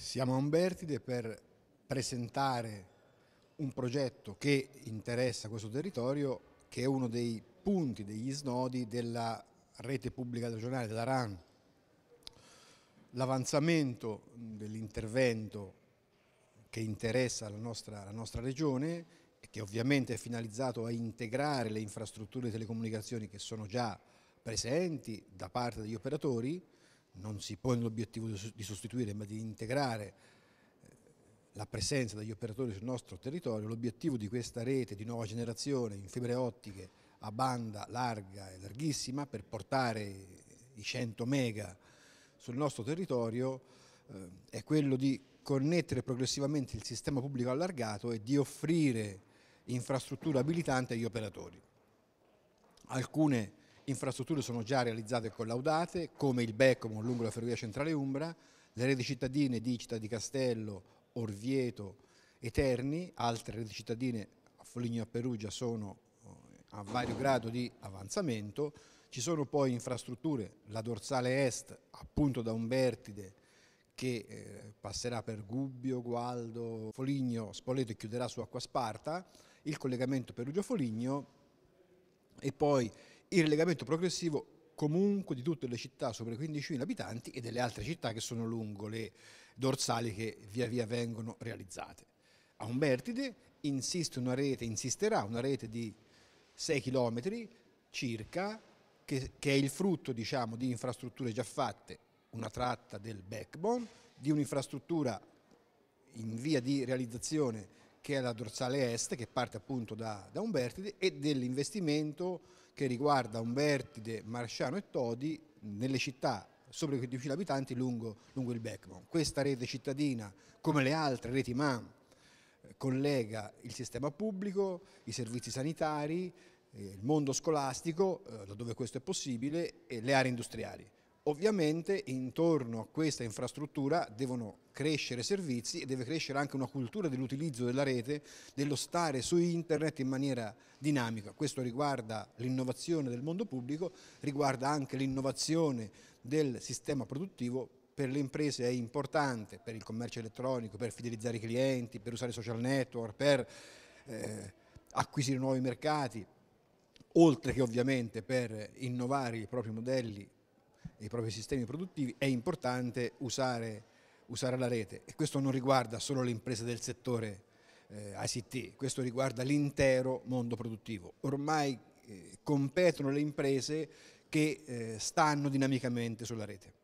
Siamo a Umbertide per presentare un progetto che interessa questo territorio, che è uno dei punti, degli snodi della rete pubblica regionale, della RAN. L'avanzamento dell'intervento che interessa la nostra, la nostra regione e che ovviamente è finalizzato a integrare le infrastrutture di telecomunicazioni che sono già presenti da parte degli operatori, non si pone l'obiettivo di sostituire ma di integrare eh, la presenza degli operatori sul nostro territorio, l'obiettivo di questa rete di nuova generazione in fibre ottiche a banda larga e larghissima per portare i 100 mega sul nostro territorio eh, è quello di connettere progressivamente il sistema pubblico allargato e di offrire infrastruttura abilitante agli operatori. Alcune infrastrutture sono già realizzate e collaudate, come il Beccom lungo la ferrovia centrale Umbra, le reti cittadine di Città di Castello, Orvieto e Terni, altre reti cittadine a Foligno e a Perugia sono eh, a vario grado di avanzamento, ci sono poi infrastrutture, la dorsale est appunto da Umbertide che eh, passerà per Gubbio, Gualdo, Foligno, Spoleto e chiuderà su Acquasparta, il collegamento Perugio-Foligno e poi il relegamento progressivo comunque di tutte le città sopra i 15.000 abitanti e delle altre città che sono lungo le dorsali che via via vengono realizzate. A Umbertide insiste una rete, insisterà una rete di 6 km circa che, che è il frutto diciamo, di infrastrutture già fatte, una tratta del backbone, di un'infrastruttura in via di realizzazione che è la dorsale est che parte appunto da, da Umbertide e dell'investimento che riguarda Umbertide, Marciano e Todi nelle città sopra i 15.000 abitanti lungo, lungo il backbone. Questa rete cittadina, come le altre reti MAM, eh, collega il sistema pubblico, i servizi sanitari, eh, il mondo scolastico, eh, laddove questo è possibile, e le aree industriali. Ovviamente intorno a questa infrastruttura devono crescere servizi e deve crescere anche una cultura dell'utilizzo della rete, dello stare su internet in maniera dinamica. Questo riguarda l'innovazione del mondo pubblico, riguarda anche l'innovazione del sistema produttivo per le imprese è importante, per il commercio elettronico, per fidelizzare i clienti, per usare i social network, per eh, acquisire nuovi mercati, oltre che ovviamente per innovare i propri modelli i propri sistemi produttivi, è importante usare, usare la rete e questo non riguarda solo le imprese del settore eh, ICT, questo riguarda l'intero mondo produttivo. Ormai eh, competono le imprese che eh, stanno dinamicamente sulla rete.